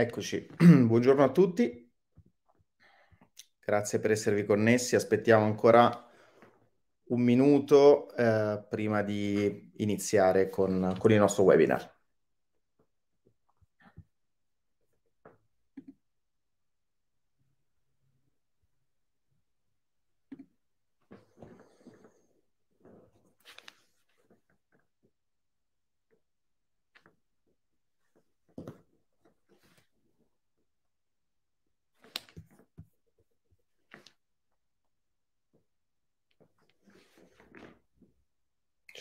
Eccoci, buongiorno a tutti, grazie per esservi connessi, aspettiamo ancora un minuto eh, prima di iniziare con, con il nostro webinar.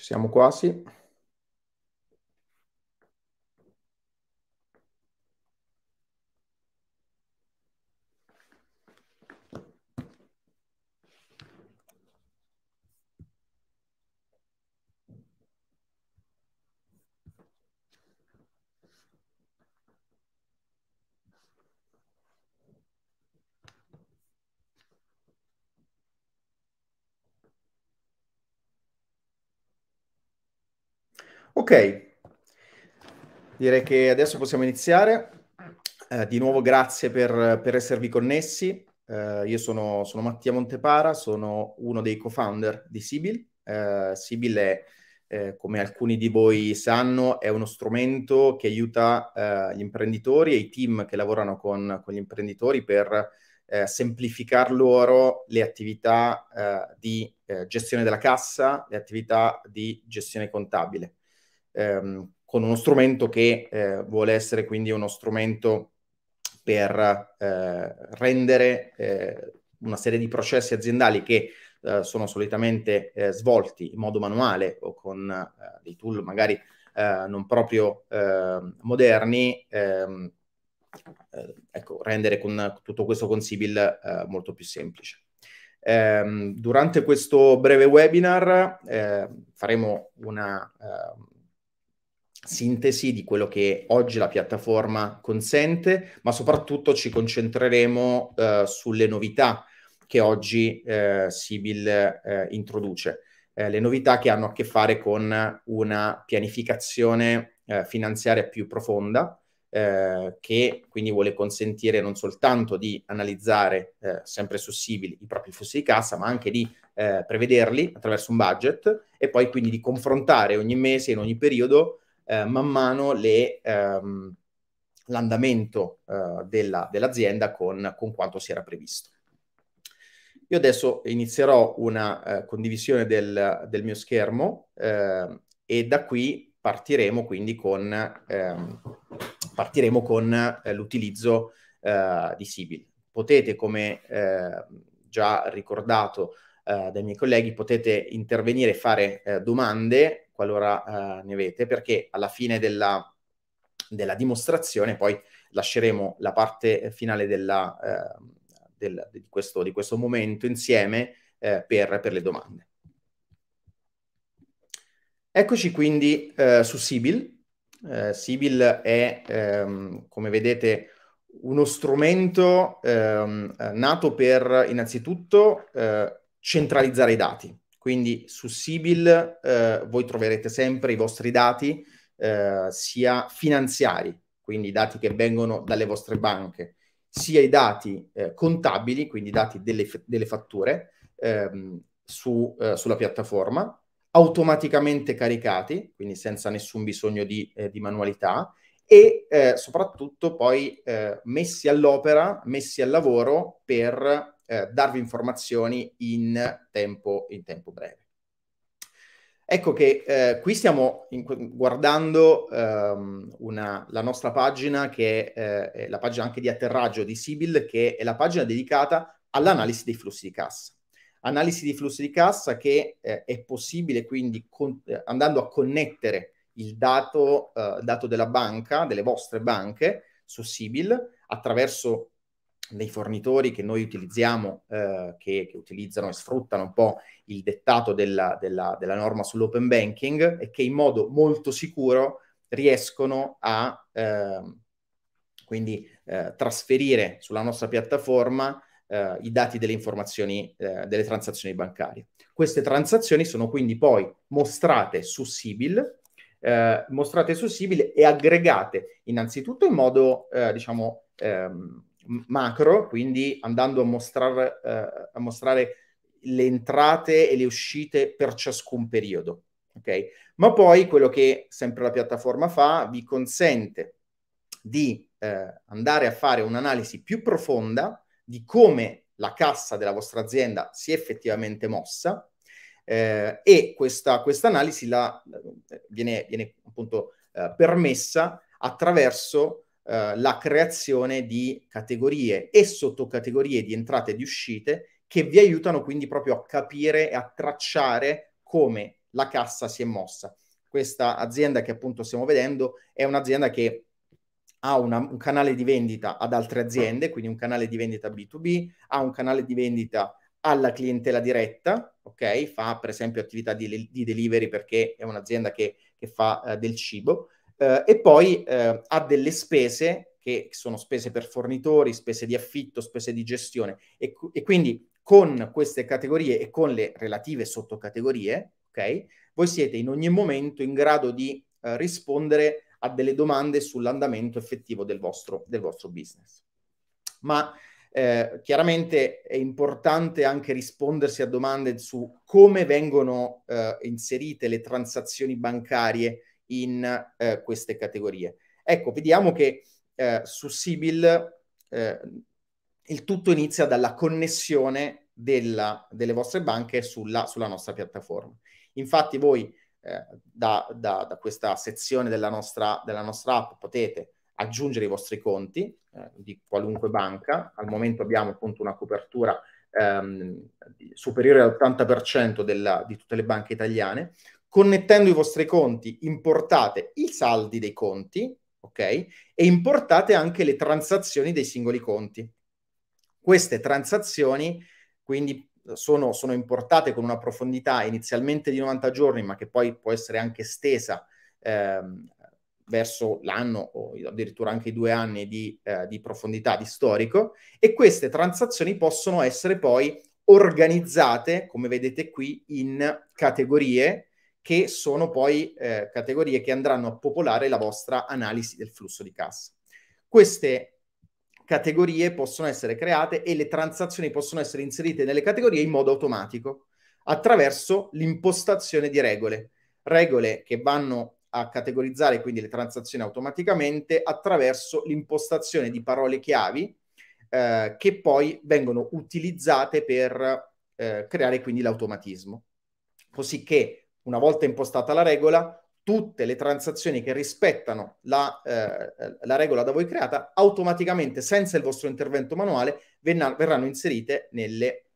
siamo quasi. Ok, direi che adesso possiamo iniziare. Eh, di nuovo grazie per, per esservi connessi. Eh, io sono, sono, Mattia Montepara, sono uno dei co-founder di Sibil. Eh, Sibil è, eh, come alcuni di voi sanno, è uno strumento che aiuta eh, gli imprenditori e i team che lavorano con, con gli imprenditori per eh, semplificare loro le attività di gestione della cassa, le attività di gestione contabile ehm, con uno strumento che eh, vuole essere quindi uno strumento per eh, rendere eh, una serie di processi aziendali che eh, sono solitamente eh, svolti in modo manuale o con eh, dei tool magari non proprio ehm, moderni, ehm, ecco, rendere con tutto questo con Sibyl molto più semplice. Ehm, durante questo breve webinar faremo una, ehm, sintesi di quello che oggi la piattaforma consente, ma soprattutto ci concentreremo eh, sulle novità che oggi eh, Sibyl eh, introduce, eh, le novità che hanno a che fare con una pianificazione eh, finanziaria più profonda, eh, che quindi vuole consentire non soltanto di analizzare sempre su Sibyl i propri flussi di cassa, ma anche di prevederli attraverso un budget e poi quindi di confrontare ogni mese, in ogni periodo, eh, man mano le, ehm, l'andamento eh, della, dell'azienda con, con, quanto si era previsto. Io adesso inizierò una eh, condivisione del, del, mio schermo ehm, e da qui partiremo quindi con, ehm, partiremo con eh, l'utilizzo eh, di Sibyl. Potete, come ehm, già ricordato eh, dai miei colleghi, potete intervenire e fare domande qualora eh, ne avete, perché alla fine della, della, dimostrazione poi lasceremo la parte finale della, eh, del, di, questo, di, questo, momento insieme eh, per, per, le domande. Eccoci quindi eh, su Sibyl. Eh, Sibyl è, ehm, come vedete, uno strumento ehm, nato per innanzitutto eh, centralizzare i dati quindi su Sibyl eh, voi troverete sempre i vostri dati, eh, sia finanziari, quindi dati che vengono dalle vostre banche, sia i dati eh, contabili, quindi dati delle, delle fatture ehm, su, eh, sulla piattaforma, automaticamente caricati, quindi senza nessun bisogno di, eh, di manualità, e eh, soprattutto poi messi all'opera, messi al lavoro per eh, darvi informazioni in tempo, in tempo breve. Ecco che eh, qui stiamo in, guardando ehm, una, la nostra pagina che è, eh, è la pagina anche di atterraggio di Sibyl, che è la pagina dedicata all'analisi dei flussi di cassa analisi dei flussi di cassa che eh, è possibile quindi con, eh, andando a connettere il dato, eh, dato, della banca, delle vostre banche su Sibyl, attraverso dei fornitori che noi utilizziamo, eh, che, che, utilizzano e sfruttano un po' il dettato della, della, della, norma sull'open banking e che in modo molto sicuro riescono a eh, quindi eh, trasferire sulla nostra piattaforma eh, i dati delle informazioni eh, delle transazioni bancarie. Queste transazioni sono quindi poi mostrate su Sibil, eh, mostrate su Sibyl e aggregate innanzitutto in modo, diciamo, ehm, macro, quindi andando a, mostrar, eh, a mostrare le entrate e le uscite per ciascun periodo. Okay? Ma poi quello che sempre la piattaforma fa vi consente di eh, andare a fare un'analisi più profonda di come la cassa della vostra azienda si è effettivamente mossa eh, e questa analisi eh, viene, viene, appunto eh, permessa attraverso eh, la creazione di categorie e sottocategorie di entrate e di uscite che vi aiutano quindi proprio a capire e a tracciare come la cassa si è mossa. Questa azienda che appunto stiamo vedendo è un'azienda che ha una, un canale di vendita ad altre aziende, quindi un canale di vendita B2B, ha un canale di vendita alla clientela diretta, ok? Fa per esempio attività di, di delivery perché è un'azienda che, che fa eh, del cibo, eh, e poi eh, ha delle spese che sono spese per fornitori, spese di affitto, spese di gestione e, e quindi con queste categorie e con le relative sottocategorie, ok? Voi siete in ogni momento in grado di eh, rispondere a delle domande sull'andamento effettivo del vostro, del vostro business. Ma eh, chiaramente è importante anche rispondersi a domande su come vengono eh, inserite le transazioni bancarie in eh, queste categorie. Ecco, vediamo che eh, su Sibyl eh, il tutto inizia dalla connessione della, delle vostre banche sulla, sulla, nostra piattaforma. Infatti voi eh, da, da, da, questa sezione della nostra, della nostra app potete aggiungere i vostri conti eh, di qualunque banca. Al momento abbiamo appunto una copertura ehm, superiore all'80% della, di tutte le banche italiane. Connettendo i vostri conti importate i saldi dei conti, ok? E importate anche le transazioni dei singoli conti. Queste transazioni quindi sono, sono importate con una profondità inizialmente di 90 giorni, ma che poi può essere anche stesa ehm, verso l'anno o addirittura anche i due anni di, eh, di, profondità di storico e queste transazioni possono essere poi organizzate, come vedete qui, in categorie che sono poi eh, categorie che andranno a popolare la vostra analisi del flusso di cassa. Queste categorie possono essere create e le transazioni possono essere inserite nelle categorie in modo automatico attraverso l'impostazione di regole, regole che vanno a categorizzare quindi le transazioni automaticamente attraverso l'impostazione di parole chiavi eh, che poi vengono utilizzate per eh, creare quindi l'automatismo. Così che una volta impostata la regola, tutte le transazioni che rispettano la, eh, la regola da voi creata automaticamente, senza il vostro intervento manuale, venna- verranno inserite nelle,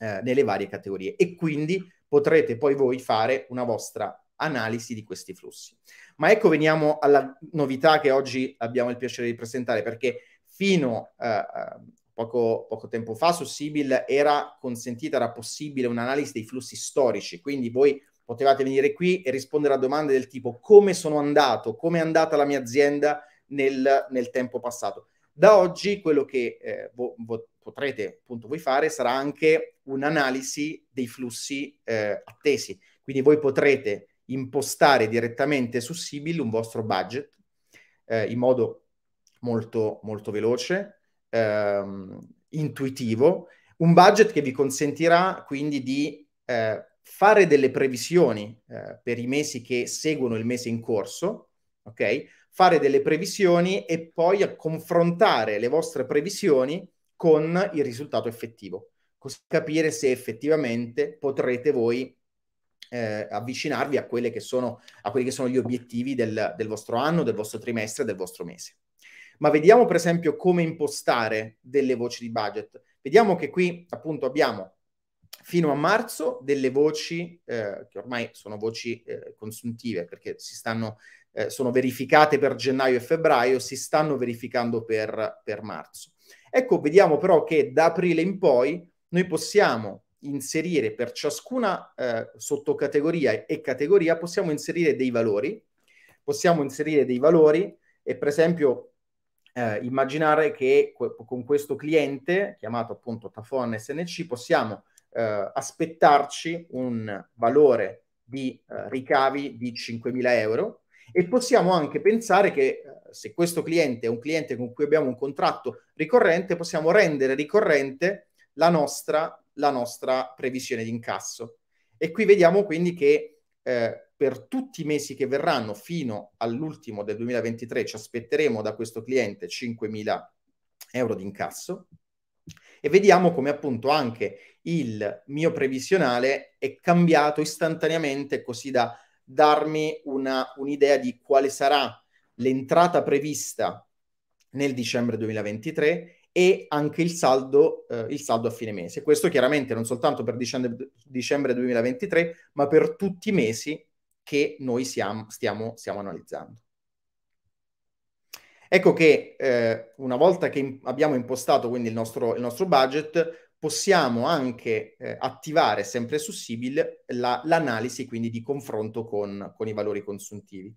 eh, nelle varie categorie e quindi potrete poi voi fare una vostra analisi di questi flussi. Ma ecco veniamo alla novità che oggi abbiamo il piacere di presentare perché fino a eh, eh, poco, poco, tempo fa su Sibyl era consentita, era possibile un'analisi dei flussi storici, quindi voi potevate venire qui e rispondere a domande del tipo come sono andato, come è andata la mia azienda nel, nel tempo passato. Da oggi quello che eh, vo, vo, potrete appunto voi fare sarà anche un'analisi dei flussi eh, attesi. Quindi voi potrete impostare direttamente su Sibyl un vostro budget eh, in modo molto, molto veloce, ehm, intuitivo, un budget che vi consentirà quindi di eh, fare delle previsioni eh, per i mesi che seguono il mese in corso, ok? Fare delle previsioni e poi confrontare le vostre previsioni con il risultato effettivo, così capire se effettivamente potrete voi eh, avvicinarvi a, sono, a, quelli che sono gli obiettivi del, del vostro anno, del vostro trimestre, del vostro mese. Ma vediamo per esempio come impostare delle voci di budget. Vediamo che qui appunto abbiamo fino a marzo delle voci, eh, che ormai sono voci eh, consuntive perché si stanno, eh, sono verificate per gennaio e febbraio, si stanno verificando per, per marzo. Ecco, vediamo però che da aprile in poi noi possiamo inserire per ciascuna eh, sottocategoria e categoria possiamo inserire dei valori possiamo inserire dei valori e per esempio eh, immaginare che que- con questo cliente chiamato appunto Tafon SNC possiamo eh, aspettarci un valore di eh, ricavi di 5.000 euro e possiamo anche pensare che eh, se questo cliente è un cliente con cui abbiamo un contratto ricorrente, possiamo rendere ricorrente la nostra, la nostra previsione di incasso. E qui vediamo quindi che eh, per tutti i mesi che verranno fino all'ultimo del 2023 ci aspetteremo da questo cliente 5.000 euro di incasso e vediamo come appunto anche il mio previsionale è cambiato istantaneamente così da darmi una, un'idea di quale sarà l'entrata prevista nel dicembre 2023 e anche il saldo, eh, il saldo a fine mese. Questo chiaramente non soltanto per dicembre, dicembre 2023, ma per tutti i mesi che noi siamo, stiamo, stiamo analizzando. Ecco che eh, una volta che abbiamo impostato quindi il nostro, il nostro budget, possiamo anche eh, attivare sempre su Sibyl la, l'analisi, quindi di confronto con, con i valori consuntivi.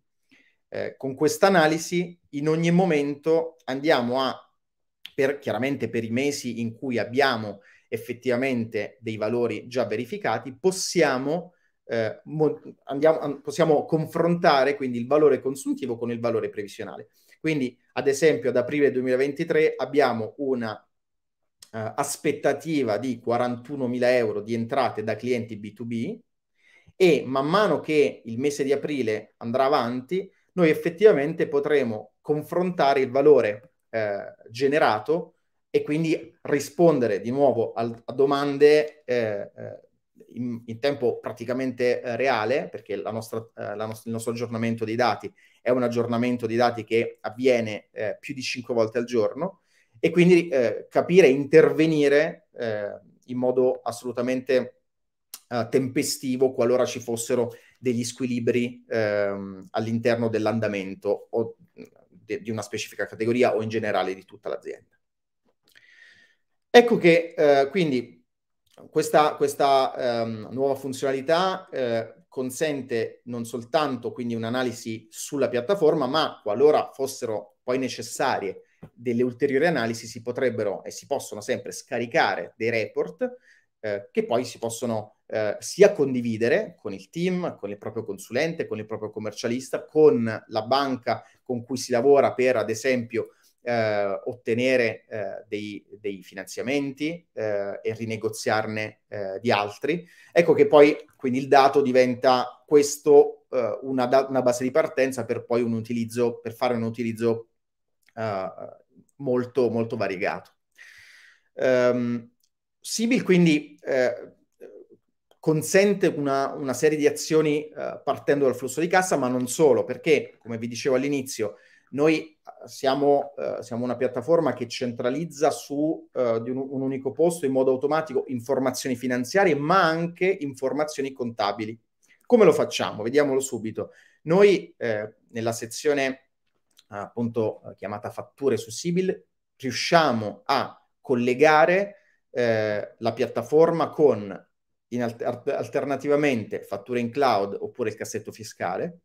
Eh, con questa analisi in ogni momento andiamo a, per, chiaramente per i mesi in cui abbiamo effettivamente dei valori già verificati, possiamo, eh, mo- andiamo, possiamo confrontare quindi il valore consuntivo con il valore previsionale. Quindi, ad esempio, ad aprile 2023 abbiamo una eh, aspettativa di 41.000 euro di entrate da clienti B2B e man mano che il mese di aprile andrà avanti, noi effettivamente potremo confrontare il valore eh, generato e quindi rispondere di nuovo al, a domande eh, eh in, in, tempo praticamente eh, reale, perché la nostra, eh, la nos- il nostro aggiornamento dei dati è un aggiornamento dei dati che avviene eh, più di 5 volte al giorno e quindi eh, capire, intervenire eh, in modo assolutamente eh, tempestivo qualora ci fossero degli squilibri ehm, all'interno dell'andamento o de- di una specifica categoria o in generale di tutta l'azienda. Ecco che eh, quindi questa, questa ehm, nuova funzionalità eh, consente non soltanto quindi un'analisi sulla piattaforma, ma qualora fossero poi necessarie delle ulteriori analisi si potrebbero e si possono sempre scaricare dei report eh, che poi si possono eh, sia condividere con il team, con il proprio consulente, con il proprio commercialista, con la banca con cui si lavora per, ad esempio, eh, ottenere eh, dei, dei, finanziamenti eh, e rinegoziarne eh, di altri. Ecco che poi quindi il dato diventa questo eh, una, da- una, base di partenza per poi un utilizzo, per fare un utilizzo eh, molto, molto variegato. Um, Sibyl quindi eh, consente una, una, serie di azioni eh, partendo dal flusso di cassa, ma non solo, perché, come vi dicevo all'inizio, noi eh, siamo, eh, siamo una piattaforma che centralizza su eh, un, un unico posto in modo automatico informazioni finanziarie, ma anche informazioni contabili. Come lo facciamo? Vediamolo subito. Noi nella sezione appunto eh, chiamata fatture su Sibyl, riusciamo a collegare eh, la piattaforma con alt- alternativamente fatture in cloud oppure il cassetto fiscale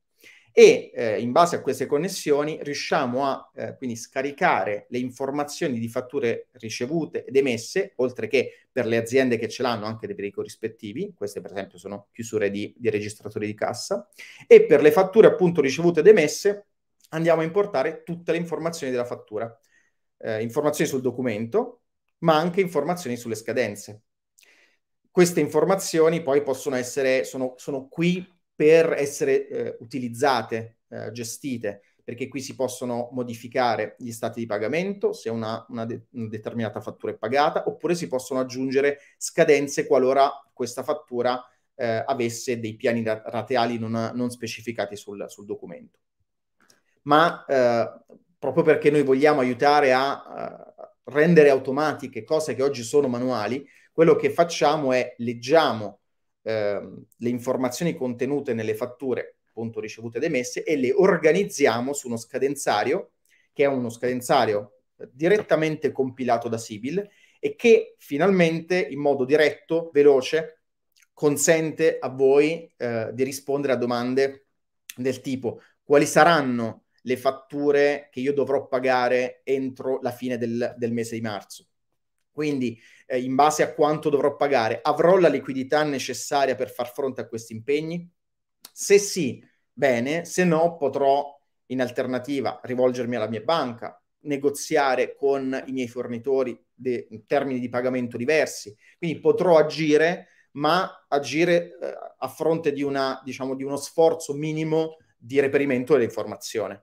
e eh, in base a queste connessioni riusciamo a eh, quindi scaricare le informazioni di fatture ricevute ed emesse, oltre che per le aziende che ce l'hanno anche dei corrispettivi, queste per esempio sono chiusure di, di registratori di cassa, e per le fatture appunto ricevute ed emesse andiamo a importare tutte le informazioni della fattura, eh, informazioni sul documento, ma anche informazioni sulle scadenze. Queste informazioni poi possono essere, sono, sono qui per essere eh, utilizzate, eh, gestite, perché qui si possono modificare gli stati di pagamento se una, una, de- una determinata fattura è pagata, oppure si possono aggiungere scadenze qualora questa fattura eh, avesse dei piani rateali non, non specificati sul, sul documento ma eh, proprio perché noi vogliamo aiutare a, a eh, rendere automatiche cose che oggi sono manuali, quello che facciamo è leggiamo eh, le informazioni contenute nelle fatture appunto ricevute ed emesse e le organizziamo su uno scadenzario che è uno scadenzario direttamente compilato da Sibyl e che finalmente in modo diretto, veloce, consente a voi eh, di rispondere a domande del tipo quali saranno le fatture che io dovrò pagare entro la fine del, del mese di marzo. Quindi, eh, in base a quanto dovrò pagare, avrò la liquidità necessaria per far fronte a questi impegni? Se sì, bene, se no potrò in alternativa rivolgermi alla mia banca, negoziare con i miei fornitori de- termini di pagamento diversi. Quindi potrò agire, ma agire eh, a fronte di, una, diciamo, di uno sforzo minimo di reperimento dell'informazione.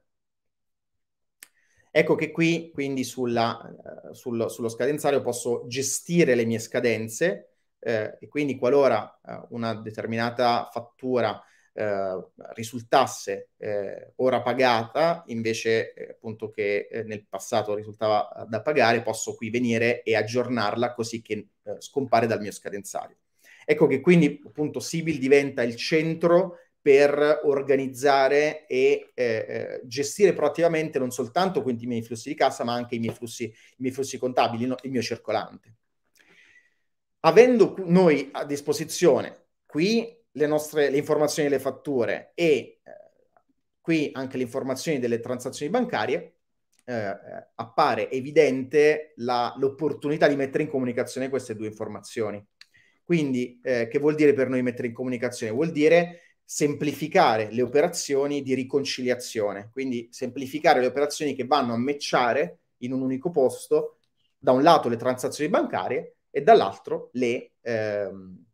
Ecco che qui, quindi, sulla, uh, sul, sullo scadenzario posso gestire le mie scadenze eh, e quindi qualora uh, una determinata fattura eh, risultasse eh, ora pagata invece eh, appunto che eh, nel passato risultava da pagare posso qui venire e aggiornarla così che scompare dal mio scadenzario ecco che quindi appunto Sibyl diventa il centro per organizzare e eh, eh, gestire proattivamente non soltanto quindi i miei flussi di cassa, ma anche i miei flussi, i miei flussi contabili, il mio circolante. Avendo noi a disposizione qui le nostre le informazioni delle fatture e eh, qui anche le informazioni delle transazioni bancarie, eh, eh, appare evidente la, l'opportunità di mettere in comunicazione queste due informazioni. Quindi, eh, che vuol dire per noi mettere in comunicazione? Vuol dire semplificare le operazioni di riconciliazione, quindi semplificare le operazioni che vanno a matchare in un unico posto, da un lato le transazioni bancarie e dall'altro le, ehm,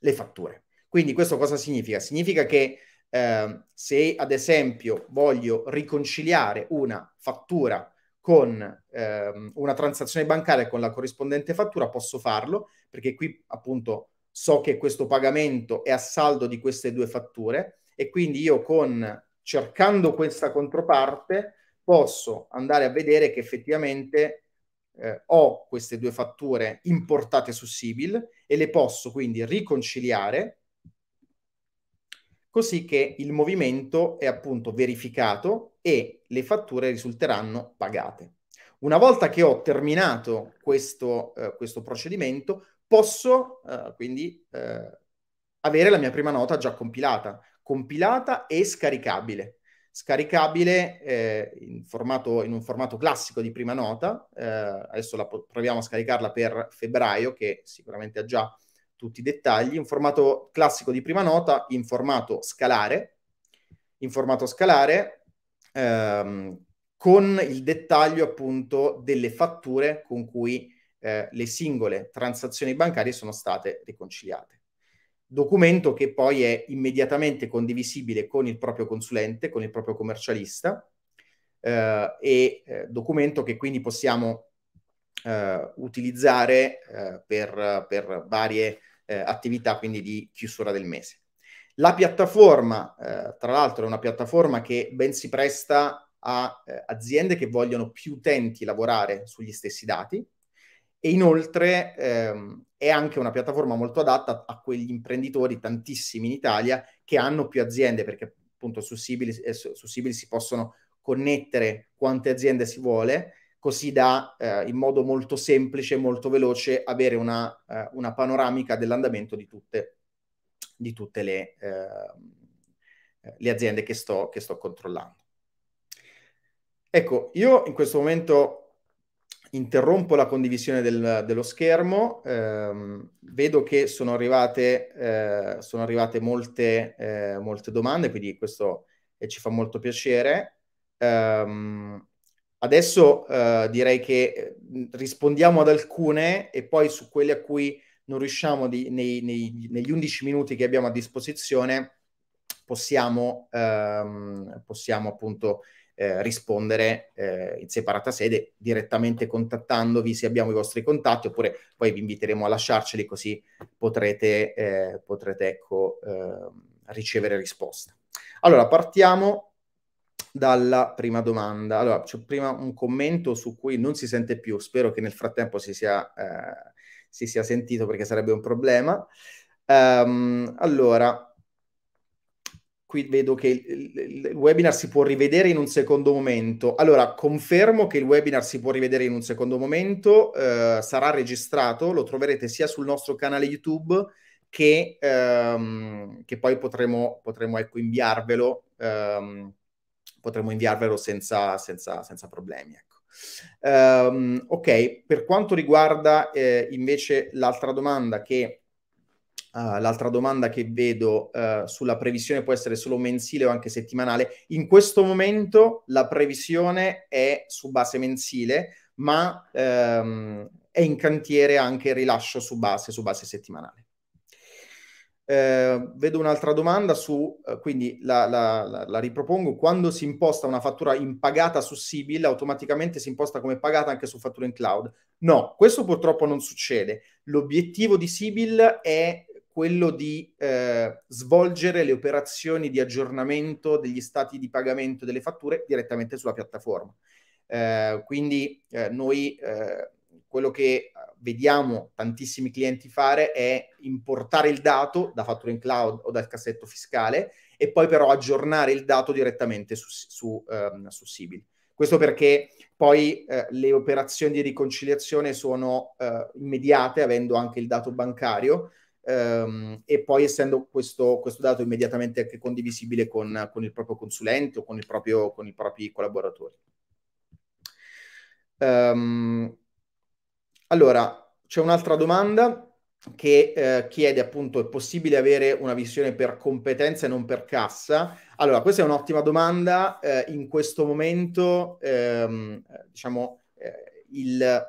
le fatture. Quindi questo cosa significa? Significa che eh, se ad esempio voglio riconciliare una fattura con ehm, una transazione bancaria con la corrispondente fattura, posso farlo, perché qui appunto so che questo pagamento è a saldo di queste due fatture e quindi io con cercando questa controparte posso andare a vedere che effettivamente eh, ho queste due fatture importate su Sibil e le posso quindi riconciliare così che il movimento è appunto verificato e le fatture risulteranno pagate. Una volta che ho terminato questo, eh, questo procedimento, posso eh, quindi eh, avere la mia prima nota già compilata, compilata e scaricabile. Scaricabile eh, in, formato, in, un formato classico di prima nota, eh, adesso la, proviamo a scaricarla per febbraio che sicuramente ha già tutti i dettagli, un formato classico di prima nota in formato scalare, in formato scalare ehm, con il dettaglio appunto delle fatture con cui eh, le singole transazioni bancarie sono state riconciliate. Documento che poi è immediatamente condivisibile con il proprio consulente, con il proprio commercialista, eh, e eh, documento che quindi possiamo eh, utilizzare eh, per, per, varie eh, attività quindi di chiusura del mese. La piattaforma, tra l'altro, è una piattaforma che ben si presta a aziende che vogliono più utenti lavorare sugli stessi dati, e inoltre ehm, è anche una piattaforma molto adatta a quegli imprenditori, tantissimi in Italia, che hanno più aziende, perché appunto su Sibili, eh, su, Sibili si possono connettere quante aziende si vuole, così da eh, in modo molto semplice, molto veloce, avere una, eh, una panoramica dell'andamento di tutte, di tutte le, ehm, le, aziende che sto, che sto controllando. Ecco, io in questo momento interrompo la condivisione del, dello schermo, ehm, vedo che sono arrivate, eh, sono arrivate molte, eh, molte, domande, quindi questo eh, ci fa molto piacere. Ehm, adesso eh, direi che eh, rispondiamo ad alcune e poi su quelle a cui non riusciamo di, nei, nei, negli 11 minuti che abbiamo a disposizione possiamo, ehm, possiamo appunto eh, rispondere eh, in separata sede direttamente contattandovi se abbiamo i vostri contatti oppure poi vi inviteremo a lasciarceli così potrete, eh, potrete ecco, ehm, ricevere risposta. Allora partiamo dalla prima domanda. Allora c'è prima un commento su cui non si sente più, spero che nel frattempo si sia, eh, si sia sentito perché sarebbe un problema. Um, allora, qui vedo che il, webinar si può rivedere in un secondo momento. Allora, confermo che il webinar si può rivedere in un secondo momento, eh, sarà registrato, lo troverete sia sul nostro canale YouTube che, ehm, che poi potremo, potremo ecco, inviarvelo, ehm, potremo inviarvelo senza, senza, senza problemi. Ecco. Ehm, ok, per quanto riguarda eh, invece l'altra domanda che Ah, l'altra domanda che vedo uh, sulla previsione può essere solo mensile o anche settimanale. In questo momento la previsione è su base mensile, ma ehm, è in cantiere anche il rilascio su base, su base settimanale. Eh, vedo un'altra domanda su, eh, quindi la, la, la, la, ripropongo, quando si imposta una fattura impagata su Sibyl, automaticamente si imposta come pagata anche su fattura in cloud? No, questo purtroppo non succede. L'obiettivo di Sibyl è quello di eh, svolgere le operazioni di aggiornamento degli stati di pagamento delle fatture direttamente sulla piattaforma. Eh, quindi eh, noi eh, quello che vediamo tantissimi clienti fare è importare il dato da fattura in cloud o dal cassetto fiscale e poi però aggiornare il dato direttamente su, su, ehm, su Sibil. Questo perché poi eh, le operazioni di riconciliazione sono eh, immediate, avendo anche il dato bancario, ehm, e poi essendo questo, questo, dato immediatamente anche condivisibile con, con il proprio consulente o con, proprio, con i propri collaboratori. Um, allora, c'è un'altra domanda che eh, chiede appunto è possibile avere una visione per competenza e non per cassa? Allora, questa è un'ottima domanda. Eh, in questo momento, ehm, diciamo, eh, il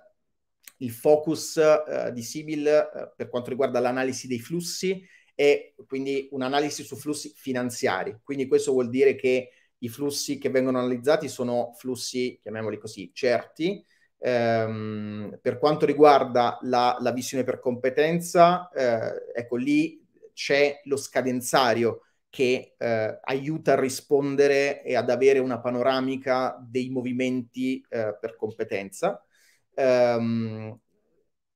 il focus eh, di Sibyl eh, per quanto riguarda l'analisi dei flussi è quindi un'analisi su flussi finanziari. Quindi questo vuol dire che i flussi che vengono analizzati sono flussi, chiamiamoli così, certi. Ehm, per quanto riguarda la, la visione per competenza, eh, ecco lì c'è lo scadenzario che eh, aiuta a rispondere e ad avere una panoramica dei movimenti eh, per competenza ehm,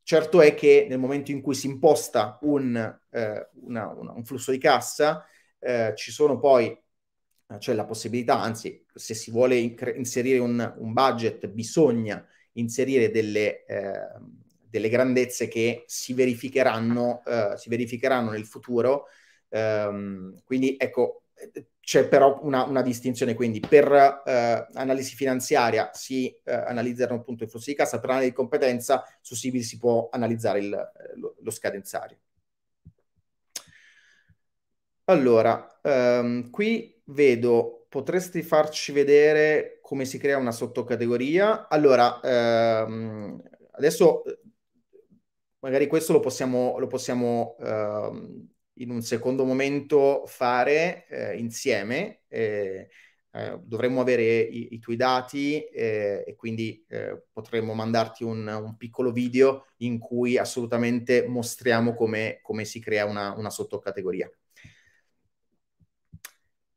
certo è che nel momento in cui si imposta un, eh, una, una, un flusso di cassa, eh, ci sono poi eh, c'è la possibilità, anzi, se si vuole inserire un, un budget, bisogna inserire delle, eh, delle, grandezze che si verificheranno, eh, si verificheranno nel futuro. Um, quindi ecco, c'è però una, una, distinzione, quindi per eh, analisi finanziaria si eh, analizzano appunto i flussi di cassa, per analisi di competenza su Sibili si può analizzare il, eh, lo, lo, scadenzario. Allora, ehm, qui vedo, potresti farci vedere come si crea una sottocategoria? Allora, ehm, adesso eh, magari questo lo possiamo, lo possiamo ehm, in un secondo momento fare eh, insieme. Eh, eh, dovremmo avere i, i tuoi dati eh, e quindi eh, potremmo mandarti un, un, piccolo video in cui assolutamente mostriamo come, come si crea una, una sottocategoria.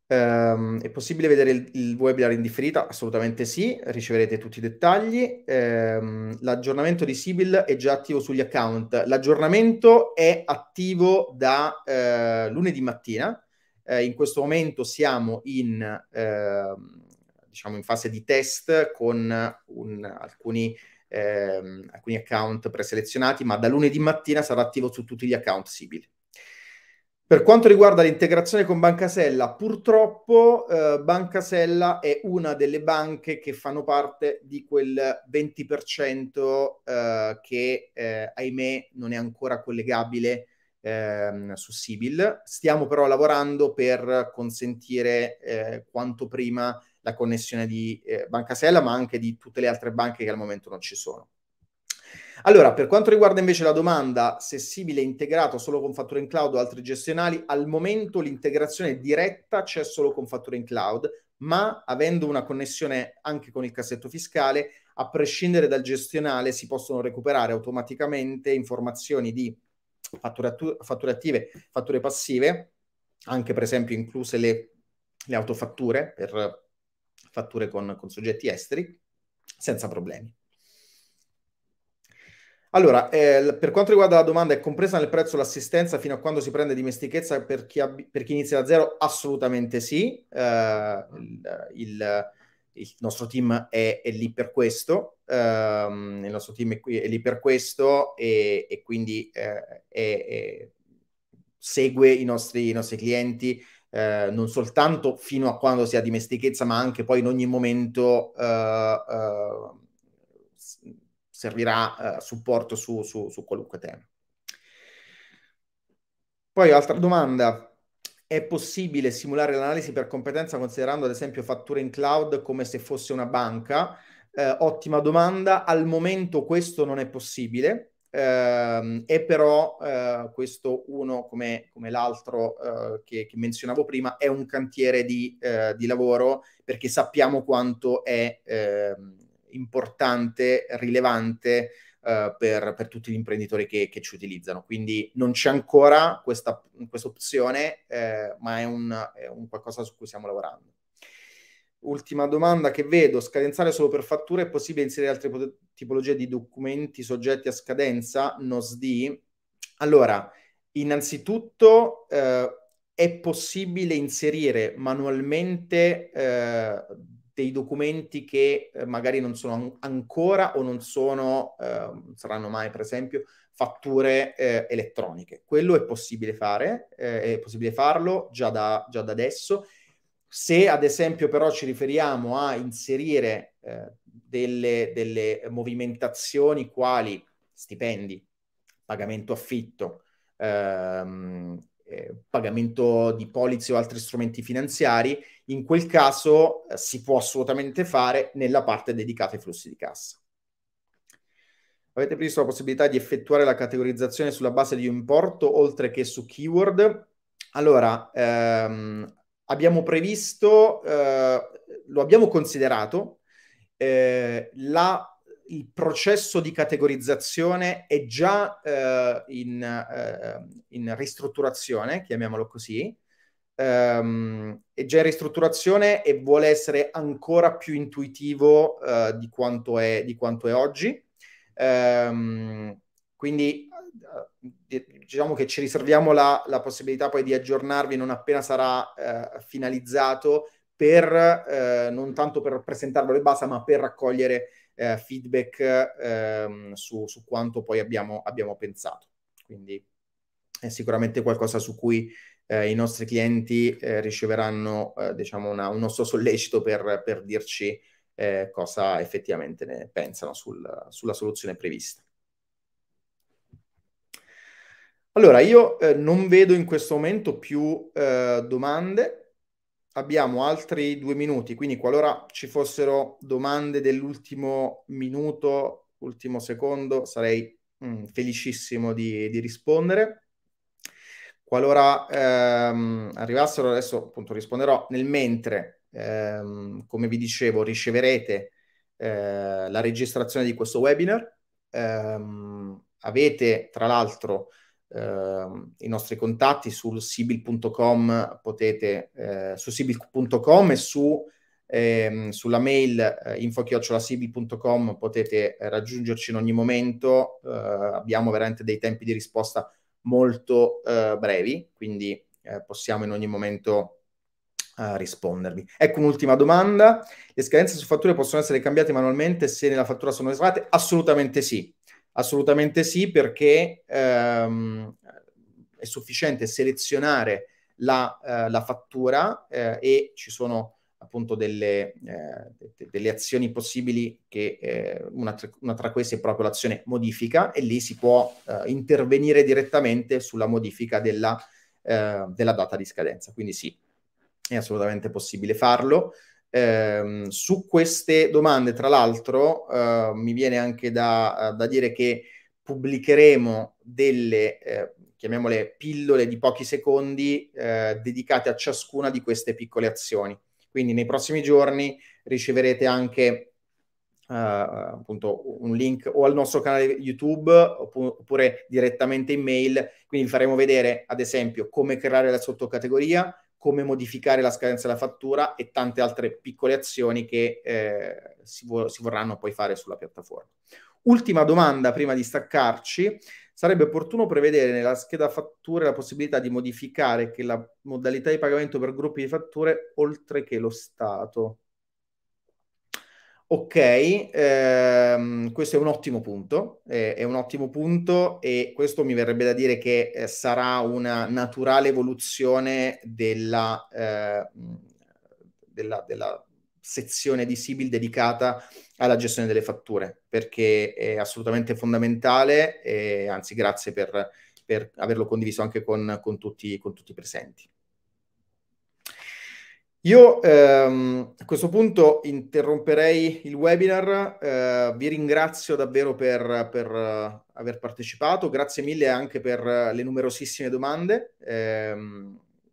Um, è possibile vedere il, il, webinar in differita? Assolutamente sì, riceverete tutti i dettagli. Um, l'aggiornamento di Sibyl è già attivo sugli account. L'aggiornamento è attivo da uh, lunedì mattina. Uh, in questo momento siamo in, uh, diciamo in fase di test con un, alcuni, alcuni account preselezionati, ma da lunedì mattina sarà attivo su tutti gli account Sibyl. Per quanto riguarda l'integrazione con Bancasella, purtroppo eh, Bancasella è una delle banche che fanno parte di quel 20% eh, che, eh, ahimè, non è ancora collegabile ehm, su Sibyl. Stiamo però lavorando per consentire eh, quanto prima la connessione di eh, Bancasella, ma anche di tutte le altre banche che al momento non ci sono. Allora, per quanto riguarda invece la domanda se Sibile è integrato solo con fatture in cloud o altri gestionali, al momento l'integrazione diretta c'è solo con fatture in cloud, ma avendo una connessione anche con il cassetto fiscale, a prescindere dal gestionale si possono recuperare automaticamente informazioni di fatture, fatture attive, fatture passive, anche per esempio incluse le, le autofatture per fatture con, con soggetti esteri, senza problemi. Allora, eh, per quanto riguarda la domanda, è compresa nel prezzo l'assistenza fino a quando si prende dimestichezza per chi, ab- per chi inizia da zero? Assolutamente sì. Eh, il, il, il, nostro team è, è lì per questo. Eh, il nostro team è, qui, è, lì per questo e, e quindi eh, è, segue i nostri, i nostri clienti eh, non soltanto fino a quando si ha dimestichezza, ma anche poi in ogni momento eh, servirà eh, supporto su, su, su qualunque tema. Poi altra domanda, è possibile simulare l'analisi per competenza considerando ad esempio fatture in cloud come se fosse una banca? Eh, ottima domanda, al momento questo non è possibile, eh, è però eh, questo uno come, come l'altro eh, che, che, menzionavo prima è un cantiere di, eh, di lavoro perché sappiamo quanto è ehm, importante, rilevante eh, per, per, tutti gli imprenditori che, che, ci utilizzano. Quindi non c'è ancora questa, opzione, eh, ma è un, è un qualcosa su cui stiamo lavorando. Ultima domanda che vedo, scadenziale solo per fatture, è possibile inserire altre pot- tipologie di documenti soggetti a scadenza, NOSD? Allora, innanzitutto eh, è possibile inserire manualmente eh, dei documenti che eh, magari non sono an- ancora o non sono, eh, saranno mai per esempio, fatture eh, elettroniche. Quello è possibile fare, eh, è possibile farlo già da, già da, adesso. Se ad esempio però ci riferiamo a inserire eh, delle, delle, movimentazioni quali stipendi, pagamento affitto, ehm, eh, pagamento di polizze o altri strumenti finanziari, in quel caso eh, si può assolutamente fare nella parte dedicata ai flussi di cassa. Avete previsto la possibilità di effettuare la categorizzazione sulla base di un importo oltre che su keyword? Allora, ehm, abbiamo previsto, eh, lo abbiamo considerato, eh, la il processo di categorizzazione è già eh, in, eh, in, ristrutturazione, chiamiamolo così, ehm, è già in ristrutturazione e vuole essere ancora più intuitivo eh, di, quanto è, di, quanto è, oggi. Ehm, quindi eh, eh, diciamo che ci riserviamo la, la, possibilità poi di aggiornarvi non appena sarà eh, finalizzato per eh, non tanto per presentarlo e basta, ma per raccogliere eh, feedback ehm, su, su, quanto poi abbiamo, abbiamo pensato. Quindi è sicuramente qualcosa su cui eh, i nostri clienti eh, riceveranno eh, diciamo una, un nostro sollecito per, per dirci eh, cosa effettivamente ne pensano sul, sulla soluzione prevista. Allora, io eh, non vedo in questo momento più domande, abbiamo altri due minuti, quindi qualora ci fossero domande dell'ultimo minuto, ultimo secondo, sarei mm, felicissimo di, di rispondere. Qualora ehm, arrivassero, adesso appunto risponderò, nel mentre, ehm, come vi dicevo, riceverete eh, la registrazione di questo webinar. Ehm, avete tra l'altro Uh, i nostri contatti sul sibil.com potete uh, su sibil.com e su ehm, sulla mail eh, info-sibil.com potete raggiungerci in ogni momento uh, abbiamo veramente dei tempi di risposta molto eh, brevi, quindi eh, possiamo in ogni momento eh, rispondervi. Ecco un'ultima domanda. Le scadenze su fatture possono essere cambiate manualmente se nella fattura sono errate? Assolutamente sì. Assolutamente sì, perché ehm, è sufficiente selezionare la, eh, la fattura eh, e ci sono appunto delle, eh, delle azioni possibili che eh, una, tra, una, tra, queste è proprio l'azione modifica e lì si può eh, intervenire direttamente sulla modifica della, eh, della, data di scadenza. Quindi sì, è assolutamente possibile farlo. Ehm, su queste domande, tra l'altro, eh, mi viene anche da, da, dire che pubblicheremo delle, eh, chiamiamole, pillole di pochi secondi dedicate a ciascuna di queste piccole azioni quindi nei prossimi giorni riceverete anche Uh, appunto un link o al nostro canale YouTube oppure direttamente in mail. Quindi vi faremo vedere, ad esempio, come creare la sottocategoria, come modificare la scadenza della fattura e tante altre piccole azioni che eh, si, vo- si vorranno poi fare sulla piattaforma. Ultima domanda prima di staccarci. Sarebbe opportuno prevedere nella scheda fatture la possibilità di modificare che la modalità di pagamento per gruppi di fatture oltre che lo Stato. Ok, ehm, questo è un ottimo punto, eh, è un ottimo punto e questo mi verrebbe da dire che eh, sarà una naturale evoluzione della, eh, della, della sezione di Sibyl dedicata alla gestione delle fatture, perché è assolutamente fondamentale, e anzi grazie per, per averlo condiviso anche con, con, tutti, con tutti i presenti. Io ehm, a questo punto interromperei il webinar, eh, vi ringrazio davvero per, per uh, aver partecipato, grazie mille anche per eh, le numerosissime domande, eh,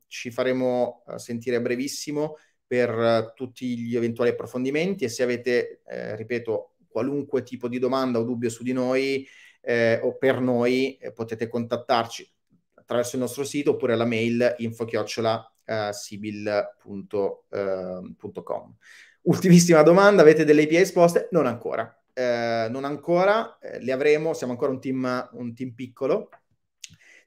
ci faremo eh, sentire a brevissimo per eh, tutti gli eventuali approfondimenti e se avete, eh, ripeto, qualunque tipo di domanda o dubbio su di noi eh, o per noi eh, potete contattarci attraverso il nostro sito oppure la mail info-sibil.com. Eh, ehm, Ultimissima domanda, avete delle API esposte? Non ancora. Eh, non ancora, eh, le avremo, siamo ancora un team, un team piccolo,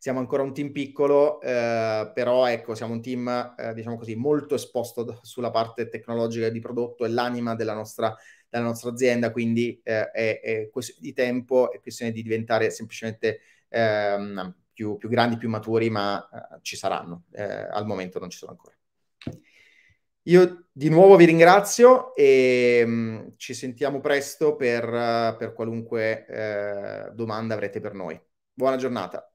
siamo ancora un team piccolo, eh, però ecco, siamo un team, eh, diciamo così, molto esposto sulla parte tecnologica di prodotto e l'anima della nostra, della nostra azienda, quindi eh, è, è, questione di tempo, è questione di diventare semplicemente ehm, più, più, grandi, più maturi, ma eh, ci saranno, eh, al momento non ci sono ancora. Io di nuovo vi ringrazio e mh, mm, ci sentiamo presto per, per qualunque eh, domanda avrete per noi. Buona giornata.